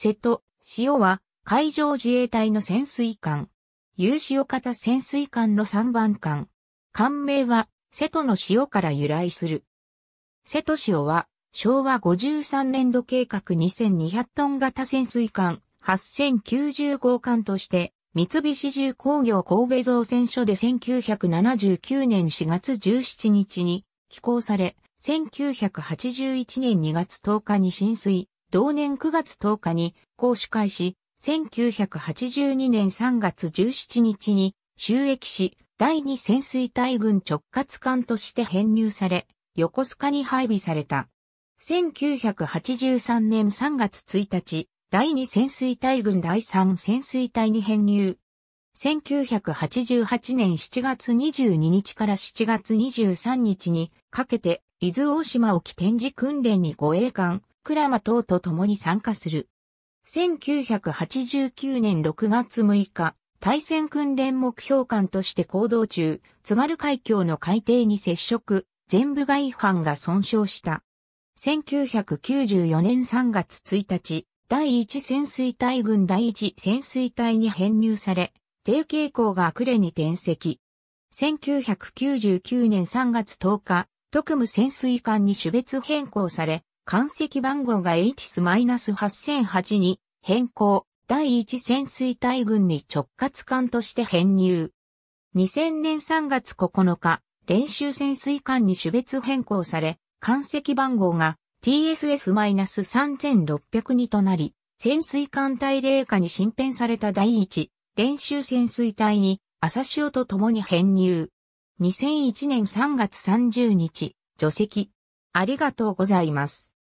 瀬戸、潮は海上自衛隊の潜水艦。有潮型潜水艦の3番艦。艦名は瀬戸の潮から由来する。瀬戸潮は昭和53年度計画2200トン型潜水艦8090号艦として三菱重工業神戸造船所で1979年4月17日に寄港され、1981年2月10日に浸水、同年9月10日に講師会し、1982年3月17日に収益し、第二潜水隊軍直轄艦として編入され、横須賀に配備された。1983年3月1日、第二潜水隊軍第三潜水隊に編入。1988年7月22日から7月23日にかけて、伊豆大島沖展示訓練に護衛艦、ラマ等と共に参加する。1989年6月6日、対戦訓練目標官として行動中、津軽海峡の海底に接触、全部外反が損傷した。1994年3月1日、第1潜水隊軍第1潜水隊に編入され、低傾向が呉に転籍。1999年3月10日、特務潜水艦に種別変更され、艦石番号が HIS-8008 に変更、第一潜水隊軍に直轄艦として編入。2000年3月9日、練習潜水艦に種別変更され、艦石番号が TSS-3602 となり、潜水艦隊霊下に新編された第一練習潜水隊に朝潮と共に編入。2001年3月30日、除籍。ありがとうございます。